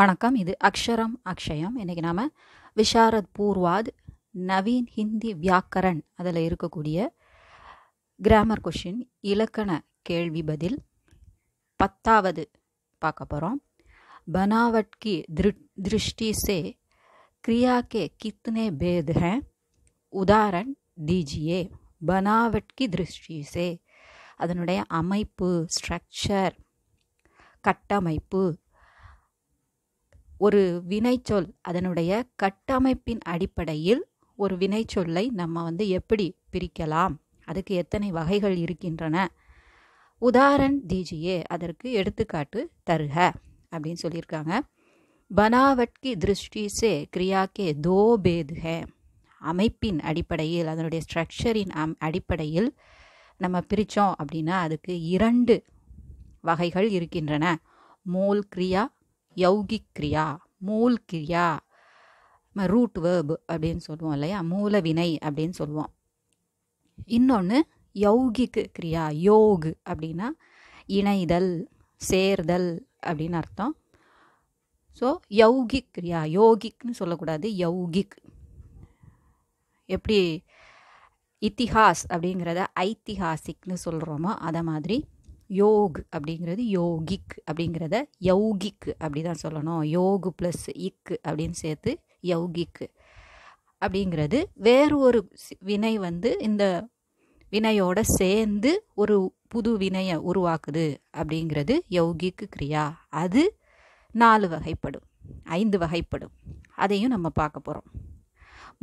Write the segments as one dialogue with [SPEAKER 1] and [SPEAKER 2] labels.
[SPEAKER 1] வணக்கம் இது அக்ஷரம் அக்ஷயம் இன்றைக்கி நாம் விஷாரத் பூர்வாத் நவீன் ஹிந்தி வியாக்கரன் அதில் இருக்கக்கூடிய கிராமர் கொஷின் இலக்கண கேள்வி பதில் பத்தாவது பார்க்க போகிறோம் பனாவட்கி திரு திருஷ்டி சே கிரியா கே கித்னே பேத ஹே உதாரண் தீஜியே பனாவட்கி திருஷ்டி சே அதனுடைய அமைப்பு ஸ்ட்ரக்சர் கட்டமைப்பு ஒரு வினைச்சொல் அதனுடைய கட்டமைப்பின் அடிப்படையில் ஒரு வினைச்சொல்லை நம்ம வந்து எப்படி பிரிக்கலாம் அதுக்கு எத்தனை வகைகள் இருக்கின்றன உதாரண் தீஜியே அதற்கு எடுத்துக்காட்டு தருக அப்படின்னு சொல்லியிருக்காங்க பனாவட்கி திருஷ்டிசே திருஷ்டி சே கிரியாக்கே தோ பேது அமைப்பின் அடிப்படையில் அதனுடைய ஸ்ட்ரக்சரின் அம் அடிப்படையில் நம்ம பிரித்தோம் அப்படின்னா அதுக்கு இரண்டு வகைகள் இருக்கின்றன மூல் கிரியா யௌகிக் கிரியா மூல் கிரியா ரூட் வேர்பு அப்படின்னு சொல்லுவோம் இல்லையா மூல வினை அப்படின்னு சொல்லுவோம் இன்னொன்று யௌகிக் கிரியா யோக் அப்படின்னா இணைதல் சேர்தல் அப்படின்னு அர்த்தம் ஸோ யௌகிக் கிரியா யோகிக்னு சொல்லக்கூடாது யௌகிக் எப்படி இத்திஹாஸ் அப்படிங்கிறத ஐத்திஹாசிக்னு சொல்கிறோமோ அதை மாதிரி யோக் அப்படிங்கிறது யோகிக் அப்படிங்கிறத யௌகிக் அப்படி தான் சொல்லணும் யோக் ப்ளஸ் இக் அப்படின்னு சேர்த்து யௌகிக் அப்படிங்கிறது வேறு ஒரு வினை வந்து இந்த வினையோட சேர்ந்து ஒரு புது வினையை உருவாக்குது அப்படிங்கிறது யௌகிக்கு கிரியா அது நாலு வகைப்படும் ஐந்து வகைப்படும் அதையும் நம்ம பார்க்க போகிறோம்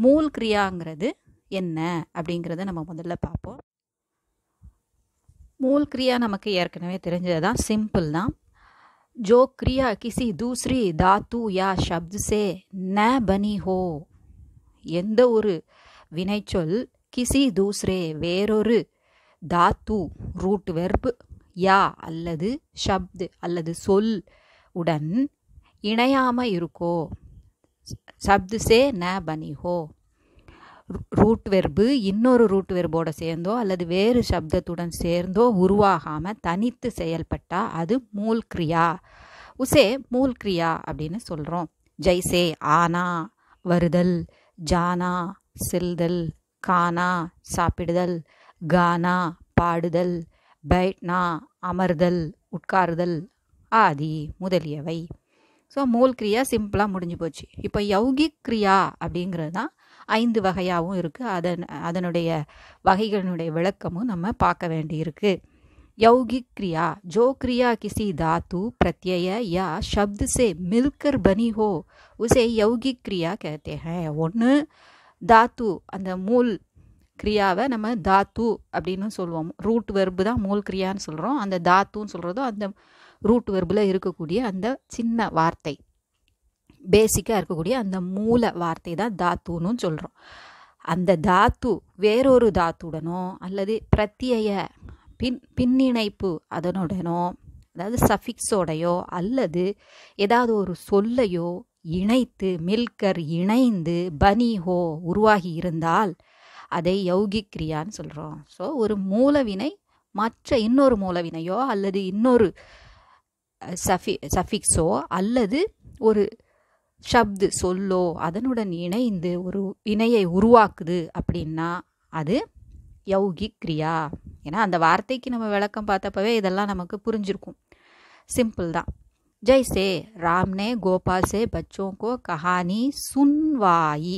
[SPEAKER 1] மூல் கிரியாங்கிறது என்ன அப்படிங்கிறத நம்ம முதல்ல பார்ப்போம் மூல் கிரியா நமக்கு ஏற்கனவே தெரிஞ்சது தான் சிம்பிள் தான் ஜோ கிரியா கிசி தூஸ்ரி தாத்து யா ஷப்துசே ந பனி ஹோ எந்த ஒரு வினைச்சொல் கிசி தூஸ்ரே வேறொரு தாத்து ரூட் வெர்பு யா அல்லது ஷப்து அல்லது சொல் உடன் இணையாமல் இருக்கோ சப்து சே ந ஹோ ரூட் வெர்பு இன்னொரு ரூட் வெர்போட சேர்ந்தோ அல்லது வேறு சப்தத்துடன் சேர்ந்தோ உருவாகாமல் தனித்து செயல்பட்டால் அது மூல் கிரியா உசே மூல் கிரியா அப்படின்னு சொல்கிறோம் ஜெய்சே ஆனா வருதல் ஜானா செல்தல் கானா சாப்பிடுதல் கானா பாடுதல் பைட்னா அமர்தல் உட்காருதல் ஆதி முதலியவை ஸோ மூல் கிரியா சிம்பிளாக முடிஞ்சு போச்சு இப்போ யௌகிக் கிரியா அப்படிங்கிறது தான் ஐந்து வகையாகவும் இருக்குது அதன் அதனுடைய வகைகளினுடைய விளக்கமும் நம்ம பார்க்க வேண்டியிருக்கு यौगिक கிரியா ஜோ கிரியா கிசி தாத்து பிரத்யய யா சப்து சே மில்கர் பனி ஹோ உசே யௌகிக் கிரியா கேத்தே ஒன்று தாத்து அந்த மூல் கிரியாவை நம்ம தாத்து அப்படின்னு சொல்லுவோம் ரூட் வெர்பு தான் மூல் கிரியான்னு சொல்கிறோம் அந்த தாத்துன்னு சொல்கிறதும் அந்த ரூட் வெர்பில் இருக்கக்கூடிய அந்த சின்ன வார்த்தை பேசிக்காக இருக்கக்கூடிய அந்த மூல வார்த்தை தான் தாத்துன்னு சொல்கிறோம் அந்த தாத்து வேறொரு தாத்துடனோ அல்லது பிரத்யய பின் பின்னிணைப்பு அதனுடனோ அதாவது சஃபிக்ஸோடையோ அல்லது ஏதாவது ஒரு சொல்லையோ இணைத்து மில்கர் இணைந்து பனிஹோ உருவாகி இருந்தால் அதை யௌகிக் கிரியான்னு சொல்கிறோம் ஸோ ஒரு மூலவினை மற்ற இன்னொரு மூலவினையோ அல்லது இன்னொரு சஃபி சஃபிக்ஸோ அல்லது ஒரு ஷப்து சொல்லோ அதனுடன் இணைந்து ஒரு இணையை உருவாக்குது அப்படின்னா அது யௌகிக் கிரியா ஏன்னா அந்த வார்த்தைக்கு நம்ம விளக்கம் பார்த்தப்பவே இதெல்லாம் நமக்கு புரிஞ்சிருக்கும் சிம்பிள் தான் ஜெய் சே ராம்னே கோபால்சே பச்சோங்கோ கஹானி சுன்வாயி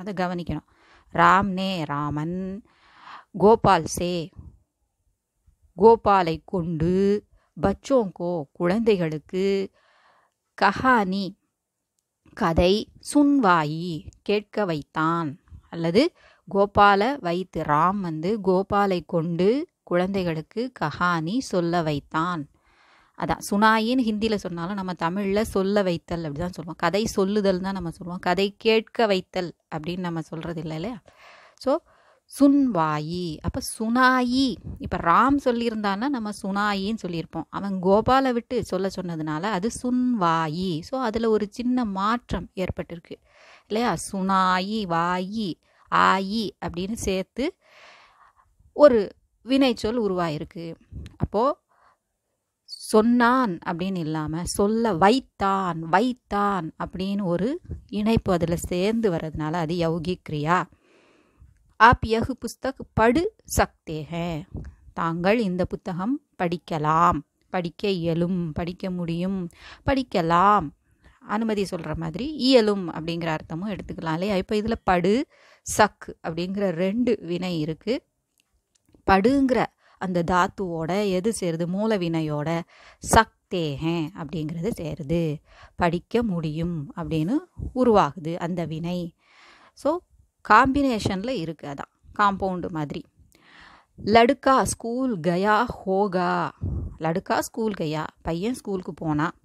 [SPEAKER 1] அதை கவனிக்கணும் ராம்னே ராமன் கோபால் சே கோபாலை கொண்டு பச்சோங்கோ குழந்தைகளுக்கு கஹானி கதை சுன்வாயி கேட்க வைத்தான் அல்லது கோபால வைத்து ராம் வந்து கோபாலை கொண்டு குழந்தைகளுக்கு கஹானி சொல்ல வைத்தான் அதான் சுனாயின்னு ஹிந்தியில் சொன்னாலும் நம்ம தமிழில் சொல்ல வைத்தல் அப்படி தான் சொல்லுவோம் கதை சொல்லுதல் தான் நம்ம சொல்லுவோம் கதை கேட்க வைத்தல் அப்படின்னு நம்ம சொல்கிறது இல்லை இல்லையா ஸோ சுன்வாயி அப்போ சுனாயி இப்போ ராம் சொல்லியிருந்தான்னா நம்ம சுனாயின்னு சொல்லியிருப்போம் அவன் கோபாலை விட்டு சொல்ல சொன்னதுனால அது சுன்வாயி ஸோ அதில் ஒரு சின்ன மாற்றம் ஏற்பட்டிருக்கு இல்லையா சுனாயி வாயி ஆயி அப்படின்னு சேர்த்து ஒரு வினைச்சொல் உருவாயிருக்கு அப்போது சொன்னான் அப்படின்னு இல்லாமல் சொல்ல வைத்தான் வைத்தான் அப்படின்னு ஒரு இணைப்பு அதில் சேர்ந்து வர்றதுனால அது யௌகிக் கிரியா ஆப் யகு புஸ்தக் படு சக்தே தாங்கள் இந்த புத்தகம் படிக்கலாம் படிக்க இயலும் படிக்க முடியும் படிக்கலாம் அனுமதி சொல்கிற மாதிரி இயலும் அப்படிங்கிற அர்த்தமும் எடுத்துக்கலாம் இல்லையா இப்போ இதில் படு சக் அப்படிங்கிற ரெண்டு வினை இருக்குது படுங்கிற அந்த தாத்துவோட எது சேருது மூல வினையோட சக் தேகம் அப்படிங்கிறது சேருது படிக்க முடியும் அப்படின்னு உருவாகுது அந்த வினை ஸோ காம்பினேஷனில் இருக்குது அதான் காம்பவுண்டு மாதிரி லடுக்கா ஸ்கூல் கயா ஹோகா லடுக்கா ஸ்கூல் கயா பையன் ஸ்கூலுக்கு போனான்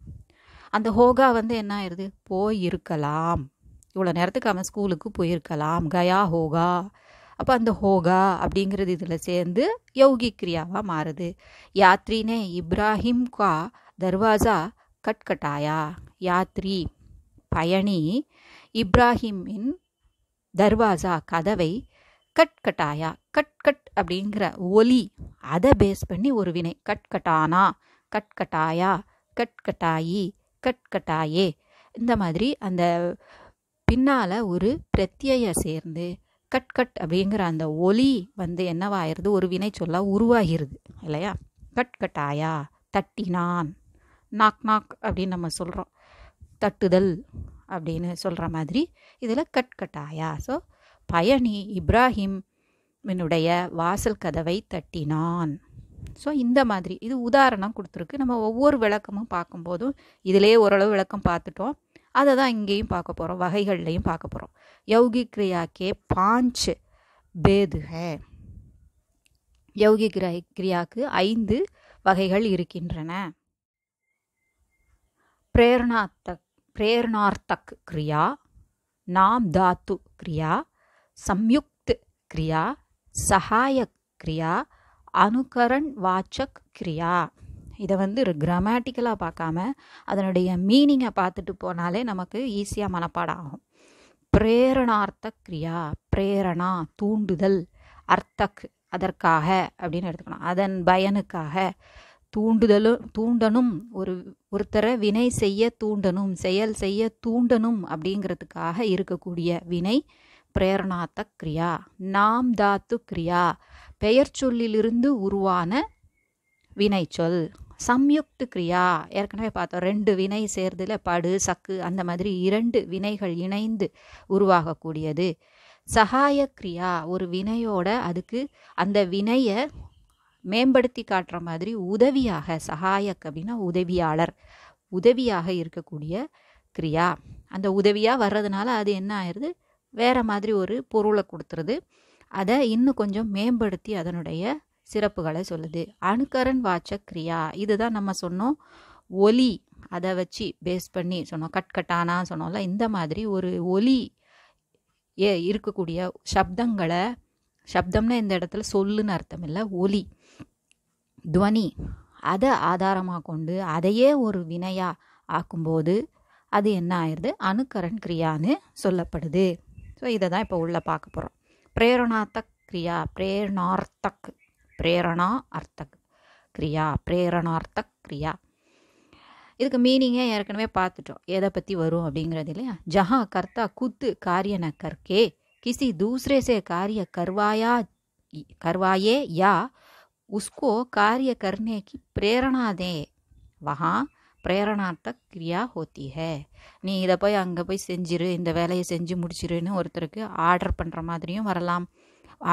[SPEAKER 1] அந்த ஹோகா வந்து என்ன ஆயிடுது போயிருக்கலாம் இவ்வளோ நேரத்துக்கு அவன் ஸ்கூலுக்கு போயிருக்கலாம் கயா ஹோகா அப்போ அந்த ஹோகா அப்படிங்கிறது இதில் சேர்ந்து யோகி கிரியாவாக மாறுது யாத்ரினே இப்ராஹிம் கா தர்வாசா கட்கட்டாயா யாத்ரி பயணி இப்ராஹிமின் தர்வாசா கதவை கட் கட்டாயா கட் கட் அப்படிங்கிற ஒலி அதை பேஸ் பண்ணி ஒரு வினை கட் கட்டானா கட் கட்டாயா கட் கட்டாயி கட் கட்டாயே இந்த மாதிரி அந்த பின்னால் ஒரு பிரத்யய சேர்ந்து கட் கட் அப்படிங்கிற அந்த ஒலி வந்து என்னவாயிருது ஒரு வினை சொல்ல உருவாகிருது இல்லையா கட் கட்டாயா தட்டினான் நாக் நாக் அப்படின்னு நம்ம சொல்கிறோம் தட்டுதல் அப்படின்னு சொல்கிற மாதிரி இதில் கட்கட்டாயா ஸோ பயணி இப்ராஹிம் என்னுடைய வாசல் கதவை தட்டினான் ஸோ இந்த மாதிரி இது உதாரணம் கொடுத்துருக்கு நம்ம ஒவ்வொரு விளக்கமும் பார்க்கும்போதும் இதிலே ஓரளவு விளக்கம் பார்த்துட்டோம் அதை தான் இங்கேயும் பார்க்க போகிறோம் வகைகள்லையும் பார்க்க போகிறோம் யௌகி கிரியாக்கே பாஞ்சு பேதுக யௌகி கிரியா கிரியாக்கு ஐந்து வகைகள் இருக்கின்றன பிரேரணாத்தக் பிரேரணார்த்தக் क्रिया நாம் தாத்து क्रिया சம்யுக்த் क्रिया சகாய கிரியா அனுகரன் வாச்சக் கிரியா இதை வந்து கிராமட்டிக்கலாக பார்க்காம அதனுடைய மீனிங்கை பார்த்துட்டு போனாலே நமக்கு ஈஸியாக மனப்பாடாகும் பிரேரணார்த்த கிரியா பிரேரணா தூண்டுதல் அர்த்தக் அதற்காக அப்படின்னு எடுத்துக்கணும் அதன் பயனுக்காக தூண்டுதலும் தூண்டனும் ஒரு ஒருத்தரை வினை செய்ய தூண்டனும் செயல் செய்ய தூண்டனும் அப்படிங்கிறதுக்காக இருக்கக்கூடிய வினை பிரேரணாத்த கிரியா நாம் தாத்து கிரியா பெயர் சொல்லிலிருந்து உருவான வினைச்சொல் சம்யுக்து கிரியா ஏற்கனவே பார்த்தோம் ரெண்டு வினை சேர்ந்துல படு சக்கு அந்த மாதிரி இரண்டு வினைகள் இணைந்து உருவாகக்கூடியது சகாய கிரியா ஒரு வினையோட அதுக்கு அந்த வினையை மேம்படுத்தி காட்டுற மாதிரி உதவியாக சகாயக் அப்படின்னா உதவியாளர் உதவியாக இருக்கக்கூடிய கிரியா அந்த உதவியாக வர்றதுனால அது என்ன ஆயிடுது வேறு மாதிரி ஒரு பொருளை கொடுத்துருது அதை இன்னும் கொஞ்சம் மேம்படுத்தி அதனுடைய சிறப்புகளை சொல்லுது அணுக்கரன் வாச்ச கிரியா இதுதான் நம்ம சொன்னோம் ஒலி அதை வச்சு பேஸ் பண்ணி சொன்னோம் கட்கட்டானா சொன்னோம்ல இந்த மாதிரி ஒரு ஒலி ஏ இருக்கக்கூடிய சப்தங்களை சப்தம்னா இந்த இடத்துல சொல்லுன்னு அர்த்தம் இல்லை ஒலி துவனி அதை ஆதாரமாக கொண்டு அதையே ஒரு வினையாக ஆக்கும்போது அது என்ன ஆயிடுது அணுக்கரன் கிரியான்னு சொல்லப்படுது ஸோ இதை தான் இப்போ உள்ளே பார்க்க போகிறோம் பிரேரணாத்தக் கிரியா பிரேரணார்த்தக் பிரேரணா அர்த்தக் கிரியா பிரேரணார்த்தக் கிரியா இதுக்கு மீனிங்கே ஏற்கனவே பார்த்துட்டோம் எதை பற்றி வரும் அப்படிங்கிறது இல்லையா ஜஹா கர்த்தா குத்து காரியன கற்கே கிசி தூசரே சே காரிய கர்வாயா கர்வாயே யா उसको कार्य करने की प्रेरणा दे वहाँ பிரேரணார்த்த கிரியா ஹோத்தி ஹே நீ இதை போய் அங்கே போய் செஞ்சிரு இந்த வேலையை செஞ்சு முடிச்சிருன்னு ஒருத்தருக்கு ஆர்டர் பண்ணுற மாதிரியும் வரலாம்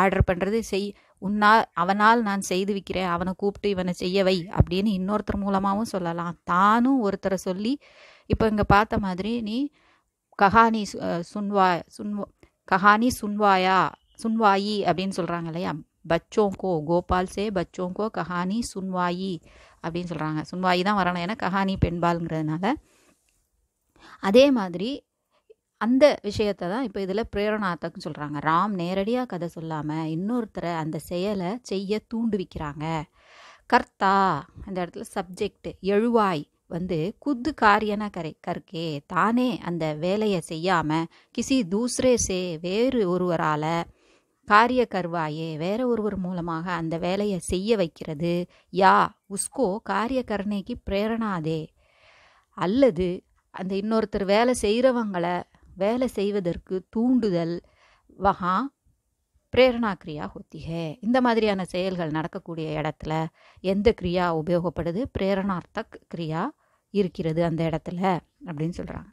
[SPEAKER 1] ஆர்டர் பண்ணுறது செய் உன்னால் அவனால் நான் செய்து விற்கிறேன் அவனை கூப்பிட்டு இவனை செய்ய வை அப்படின்னு இன்னொருத்தர் மூலமாகவும் சொல்லலாம் தானும் ஒருத்தரை சொல்லி இப்போ இங்கே பார்த்த மாதிரி நீ கஹானி சுன்வா சுன்வா கஹானி சுன்வாயா சுன்வாயி அப்படின்னு சொல்கிறாங்க இல்லையா பச்சோம் கோ கோபால் சே பச்சோம் கோ கஹானி சுன்வாயி அப்படின்னு சொல்கிறாங்க சுன்வாயி தான் வரணும் ஏன்னா கஹானி பெண்பாலுங்கிறதுனால அதே மாதிரி அந்த விஷயத்தை தான் இப்போ இதில் பிரேரணாத்தக்னு சொல்கிறாங்க ராம் நேரடியாக கதை சொல்லாமல் இன்னொருத்தரை அந்த செயலை செய்ய தூண்டுவிக்கிறாங்க கர்த்தா அந்த இடத்துல சப்ஜெக்ட் எழுவாய் வந்து குத்து காரியன கரை கற்கே தானே அந்த வேலையை செய்யாமல் கிசி தூசரே சே வேறு ஒருவரால் காரிய கர்வாயே வேற ஒருவர் மூலமாக அந்த வேலையை செய்ய வைக்கிறது யா உஸ்கோ காரிய கருணைக்கு பிரேரணாதே அல்லது அந்த இன்னொருத்தர் வேலை செய்கிறவங்களை வேலை செய்வதற்கு தூண்டுதல் வகா பிரேரணா கிரியா ஹொத்திகே இந்த மாதிரியான செயல்கள் நடக்கக்கூடிய இடத்துல எந்த கிரியா உபயோகப்படுது பிரேரணார்த்தக் கிரியா இருக்கிறது அந்த இடத்துல அப்படின்னு சொல்கிறாங்க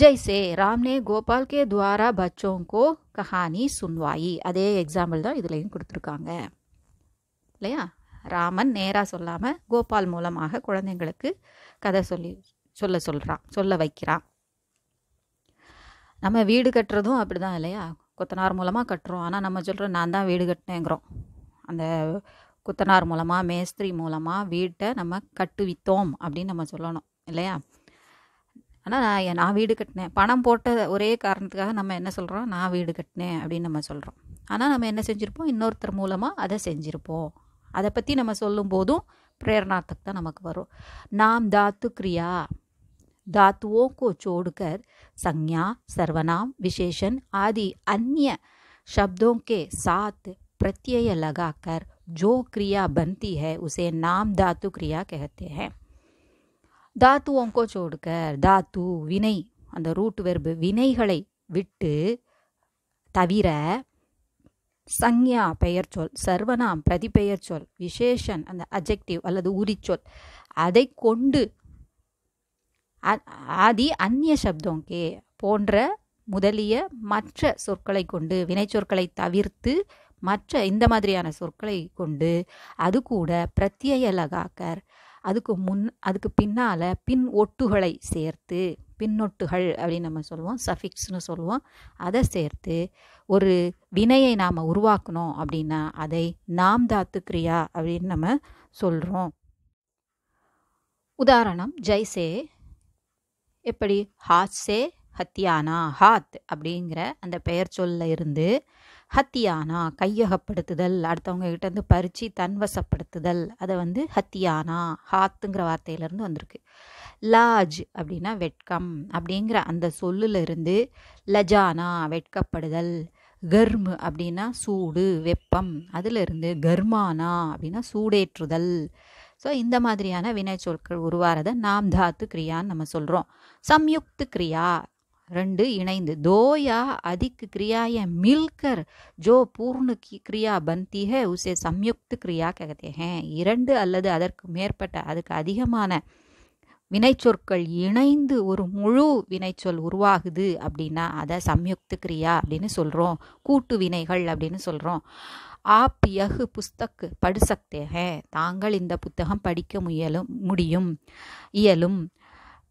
[SPEAKER 1] ஜெய்சே ராம் ने கோபால் கே துவாரா பச்சோங்கோ கஹானி சுன்வாயி அதே எக்ஸாம்பிள் தான் இதுலேயும் கொடுத்துருக்காங்க இல்லையா ராமன் நேராக சொல்லாமல் கோபால் மூலமாக குழந்தைங்களுக்கு கதை சொல்லி சொல்ல சொல்கிறான் சொல்ல வைக்கிறான் நம்ம வீடு கட்டுறதும் அப்படி தான் இல்லையா கொத்தனார் மூலமாக கட்டுறோம் ஆனால் நம்ம சொல்கிறோம் நான் தான் வீடு கட்டினேங்கிறோம் அந்த குத்தனார் மூலமாக மேஸ்திரி மூலமாக வீட்டை நம்ம கட்டுவித்தோம் அப்படின்னு நம்ம சொல்லணும் இல்லையா ஆனால் நான் நான் வீடு கட்டினேன் பணம் போட்ட ஒரே காரணத்துக்காக நம்ம என்ன சொல்கிறோம் நான் வீடு கட்டினேன் அப்படின்னு நம்ம சொல்கிறோம் ஆனால் நம்ம என்ன செஞ்சுருப்போம் இன்னொருத்தர் மூலமாக அதை செஞ்சுருப்போம் அதை பற்றி நம்ம சொல்லும் போதும் பிரேரணாத்துக்கு தான் நமக்கு வரும் நாம் தாத்து கிரியா தாத்துவோ கோ சோடுக்கர் சங்யா सर्वनाम விசேஷன் ஆதி அந்நிய சப்தோங்கே சாத் साथ प्रत्यय लगाकर जो क्रिया बनती है उसे नाम धातु क्रिया தாத்து ஒங்கோச்சோ உடுக்க தாத்து வினை அந்த ரூட் வெர்பு வினைகளை விட்டு தவிர சங்யா பெயர் சொல் சர்வனாம் பிரதிபெயர் சொல் விசேஷன் அந்த அஜெக்டிவ் அல்லது உரிச்சொல் அதை கொண்டு ஆதி அந்நிய சப்தோங்கே போன்ற முதலிய மற்ற சொற்களை கொண்டு வினைச்சொற்களை தவிர்த்து மற்ற இந்த மாதிரியான சொற்களை கொண்டு அது கூட பிரத்யலகாக்கர் அதுக்கு முன் அதுக்கு பின்னால் பின் ஒட்டுகளை சேர்த்து பின்னொட்டுகள் அப்படின்னு நம்ம சொல்லுவோம் சஃபிக்ஸ்னு சொல்லுவோம் அதை சேர்த்து ஒரு வினையை நாம் உருவாக்கணும் அப்படின்னா அதை நாம் தாத்து கிரியா அப்படின்னு நம்ம சொல்கிறோம் உதாரணம் ஜெய்சே எப்படி ஹாத்சே ஹத்தியானா ஹாத் அப்படிங்கிற அந்த பெயர் சொல்ல இருந்து ஹத்தியானா கையகப்படுத்துதல் அடுத்தவங்க கிட்டேருந்து பறித்து தன்வசப்படுத்துதல் அதை வந்து ஹத்தியானா ஹாத்துங்கிற வார்த்தையிலேருந்து வந்திருக்கு லாஜ் அப்படின்னா வெட்கம் அப்படிங்கிற அந்த சொல்லிலிருந்து லஜானா வெட்கப்படுதல் கர்மு அப்படின்னா சூடு வெப்பம் அதிலிருந்து கர்மானா அப்படின்னா சூடேற்றுதல் ஸோ இந்த மாதிரியான வினை சொற்கள் உருவாரதை நாம் தாத்து கிரியான்னு நம்ம சொல்கிறோம் சம்யுக்து கிரியா ரெண்டு இணைந்து தோயா அதிக்கு கிரியாய மில்கர் ஜோ பூர்ணு கி क्रिया बनती உசே சம்யுக்து கிரியா क्रिया இரண்டு அல்லது அதற்கு மேற்பட்ட அதுக்கு அதிகமான வினைச்சொற்கள் இணைந்து ஒரு முழு வினைச்சொல் உருவாகுது அப்படின்னா அதை சம்யுக்து கிரியா அப்படின்னு சொல்கிறோம் கூட்டு வினைகள் அப்படின்னு சொல்கிறோம் ஆப் யகு புஸ்தக் படுசக்தேக தாங்கள் இந்த புத்தகம் படிக்க முயலும் முடியும் இயலும்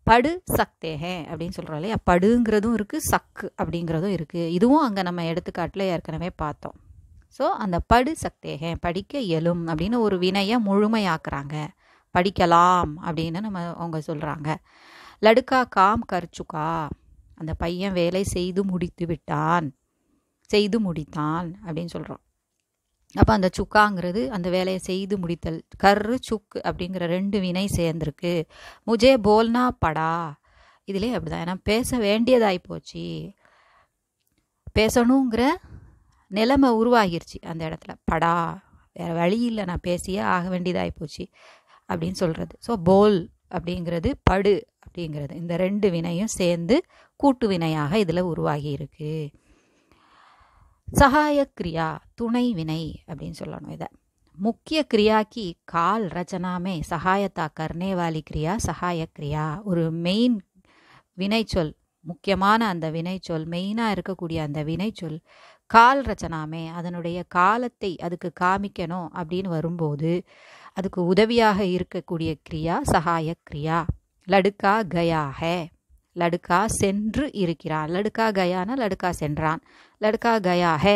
[SPEAKER 1] படு சக்தே அப்படின்னு சொல்கிறோம் இல்லையா படுங்கிறதும் இருக்குது சக்கு அப்படிங்கிறதும் இருக்குது இதுவும் அங்கே நம்ம எடுத்துக்காட்டில் ஏற்கனவே பார்த்தோம் ஸோ அந்த படு சக்தேகே படிக்க இயலும் அப்படின்னு ஒரு வினையை முழுமையாக்குறாங்க படிக்கலாம் அப்படின்னு நம்ம அவங்க சொல்கிறாங்க லடுக்கா காம் கர்ச்சுக்கா அந்த பையன் வேலை செய்து முடித்து விட்டான் செய்து முடித்தான் அப்படின்னு சொல்கிறோம் அப்போ அந்த சுக்காங்கிறது அந்த வேலையை செய்து முடித்தல் கரு சுக் அப்படிங்கிற ரெண்டு வினை சேர்ந்துருக்கு முஜே போல்னா படா இதுலேயே அப்படிதான் ஏன்னா பேச வேண்டியதாகி போச்சு பேசணுங்கிற நிலைமை உருவாகிருச்சு அந்த இடத்துல படா வேறு வழி இல்லை நான் பேசியே ஆக வேண்டியதாகி போச்சு அப்படின்னு சொல்கிறது ஸோ போல் அப்படிங்கிறது படு அப்படிங்கிறது இந்த ரெண்டு வினையும் சேர்ந்து கூட்டு வினையாக இதில் உருவாகி இருக்குது சகாய கிரியா துணை வினை அப்படின்னு சொல்லணும் இதை முக்கிய கிரியாக்கு கால் ரச்சனாமே சகாயத்தா கர்ணேவாலி கிரியா சகாய கிரியா ஒரு மெயின் வினைச்சொல் முக்கியமான அந்த வினைச்சொல் மெயினாக இருக்கக்கூடிய அந்த வினைச்சொல் கால் ரச்சனாமே அதனுடைய காலத்தை அதுக்கு காமிக்கணும் அப்படின்னு வரும்போது அதுக்கு உதவியாக இருக்கக்கூடிய கிரியா சகாய கிரியா லடுக்கா கயா லடுக்கா சென்று இருக்கிறான் லடுக்கா கயானா லடுக்கா சென்றான் லடுக்கா கயா ஹே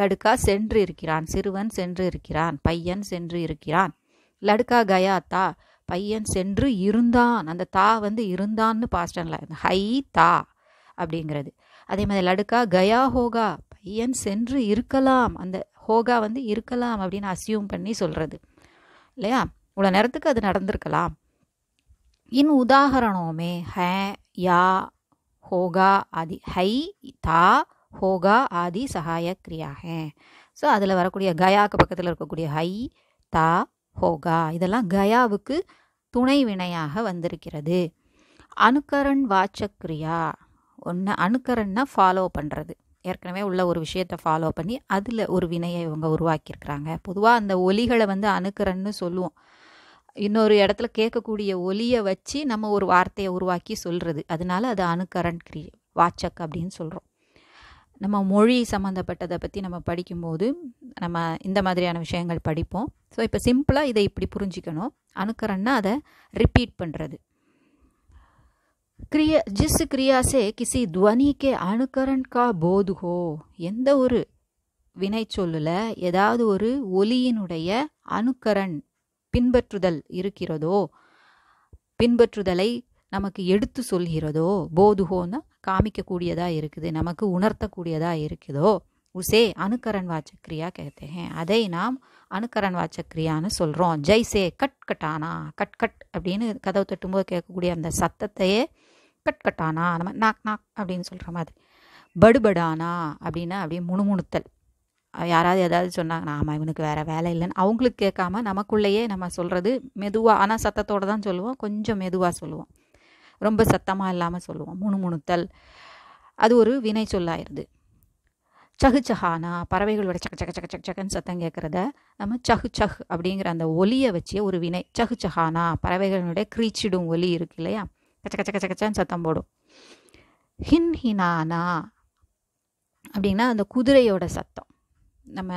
[SPEAKER 1] லடுக்கா சென்று இருக்கிறான் சிறுவன் சென்று இருக்கிறான் பையன் சென்று இருக்கிறான் லடுக்கா கயா தா பையன் சென்று இருந்தான் அந்த தா வந்து இருந்தான்னு பாஸ்டன்ல ஹை தா அப்படிங்கிறது அதே மாதிரி லடுக்கா கயா ஹோகா பையன் சென்று இருக்கலாம் அந்த ஹோகா வந்து இருக்கலாம் அப்படின்னு அசியூம் பண்ணி சொல்கிறது இல்லையா இவ்வளோ நேரத்துக்கு அது நடந்திருக்கலாம் इन उदाहरणों में हैं या होगा आदि है था ஹோகா ஆதி சகாய கிரியாக ஸோ அதில் வரக்கூடிய கயாக்கு பக்கத்தில் இருக்கக்கூடிய ஹை தா ஹோகா இதெல்லாம் கயாவுக்கு துணை வினையாக வந்திருக்கிறது அணுக்கரண் வாச்சக்கிரியா ஒன்று அணுக்கரன்னா ஃபாலோ பண்ணுறது ஏற்கனவே உள்ள ஒரு விஷயத்தை ஃபாலோ பண்ணி அதில் ஒரு வினையை இவங்க உருவாக்கியிருக்கிறாங்க பொதுவாக அந்த ஒலிகளை வந்து அணுக்கரன்னு சொல்லுவோம் இன்னொரு இடத்துல கேட்கக்கூடிய ஒலியை வச்சு நம்ம ஒரு வார்த்தையை உருவாக்கி சொல்கிறது அதனால அது அணுக்கரண்ட் கிரி வாட்சக் அப்படின்னு சொல்கிறோம் நம்ம மொழி சம்மந்தப்பட்டதை பற்றி நம்ம படிக்கும்போது நம்ம இந்த மாதிரியான விஷயங்கள் படிப்போம் ஸோ இப்போ சிம்பிளாக இதை இப்படி புரிஞ்சிக்கணும் அணுக்கரன்னா அதை ரிப்பீட் பண்ணுறது கிரியா ஜிஸ் கிரியாஸே கிசி துவனிக்கே அணுக்கரன் கா போதுகோ எந்த ஒரு வினை சொல்லில் ஏதாவது ஒரு ஒலியினுடைய அணுக்கரன் பின்பற்றுதல் இருக்கிறதோ பின்பற்றுதலை நமக்கு எடுத்து சொல்கிறதோ போதுகோன்னு காமிக்கக்கூடியதாக இருக்குது நமக்கு உணர்த்தக்கூடியதாக இருக்குதோ உசே அணுக்கரன் வாச்சக்கிரியா கேட்டேன் அதை நாம் அணுக்கரன் வாச்சக்கிரியான்னு சொல்கிறோம் ஜெய்சே கட் கட்டானா கட் கட் அப்படின்னு கதவு தட்டும்போது கேட்கக்கூடிய அந்த சத்தத்தையே கட் கட்டானா நம்ம நாக் நாக் அப்படின்னு சொல்கிற மாதிரி படுபடானா அப்படின்னா அப்படியே முணுமுணுத்தல் யாராவது ஏதாவது சொன்னாங்கன்னா ஆமாம் இவனுக்கு வேறு வேலை இல்லைன்னு அவங்களுக்கு கேட்காம நமக்குள்ளேயே நம்ம சொல்கிறது மெதுவாக ஆனால் சத்தத்தோடு தான் சொல்லுவோம் கொஞ்சம் மெதுவாக சொல்லுவோம் ரொம்ப சத்தமாக இல்லாமல் சொல்லுவோம் முணுமுணுத்தல் அது ஒரு வினை சொல்லாயிருது சகு சஹானா பறவைகளோட சக சக சக சக் சக்கன்னு சத்தம் கேட்குறத நம்ம சகு சஹ் அப்படிங்கிற அந்த ஒலியை வச்சே ஒரு வினை சகு சஹானா பறவைகளுடைய கிரீச்சிடும் ஒலி இருக்கு இல்லையா கச்ச கச்ச கச்ச சத்தம் போடும் ஹின் ஹினானா அப்படின்னா அந்த குதிரையோட சத்தம் நம்ம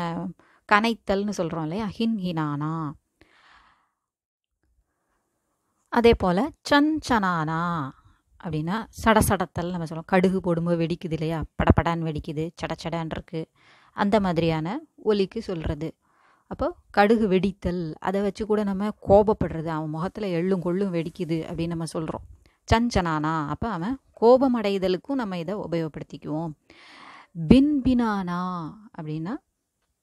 [SPEAKER 1] கனைத்தல்னு சொல்கிறோம் இல்லையா ஹின் ஹினானா அதே போல் சஞ்சனானா அப்படின்னா சட சடத்தல் நம்ம சொல்லுவோம் கடுகு போடும்போது வெடிக்குது இல்லையா படப்படான் வெடிக்குது சடச்சடான் இருக்குது அந்த மாதிரியான ஒலிக்கு சொல்கிறது அப்போ கடுகு வெடித்தல் அதை வச்சு கூட நம்ம கோபப்படுறது அவன் முகத்தில் எள்ளும் கொள்ளும் வெடிக்குது அப்படின்னு நம்ம சொல்கிறோம் சஞ்சனானா அப்போ அவன் கோபமடைதலுக்கும் நம்ம இதை உபயோகப்படுத்திக்குவோம் பின்பினானா அப்படின்னா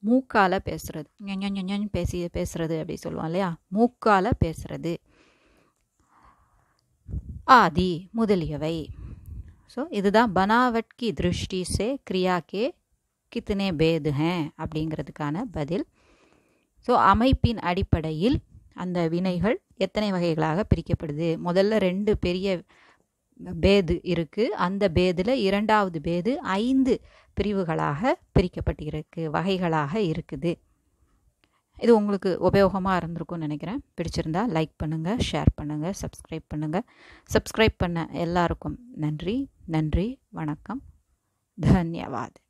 [SPEAKER 1] மூக்கால் பேசுறது ஞஞ்சு பேசி பேசுறது அப்படி சொல்லுவோம் இல்லையா மூக்கால் பேசுறது ஆதி முதலியவை ஸோ இதுதான் பனாவட் கி திருஷ்டி சே கிரியா கே கித்தனே பேது அப்படிங்கிறதுக்கான பதில் ஸோ அமைப்பின் அடிப்படையில் அந்த வினைகள் எத்தனை வகைகளாக பிரிக்கப்படுது முதல்ல ரெண்டு பெரிய பேது இருக்குது அந்த பேதில் இரண்டாவது பேது ஐந்து பிரிவுகளாக பிரிக்கப்பட்டிருக்கு வகைகளாக இருக்குது இது உங்களுக்கு உபயோகமாக இருந்திருக்கும்னு நினைக்கிறேன் பிடிச்சிருந்தா லைக் பண்ணுங்கள் ஷேர் பண்ணுங்கள் சப்ஸ்கிரைப் பண்ணுங்கள் சப்ஸ்கிரைப் பண்ண எல்லாருக்கும் நன்றி நன்றி வணக்கம் தன்யவாத்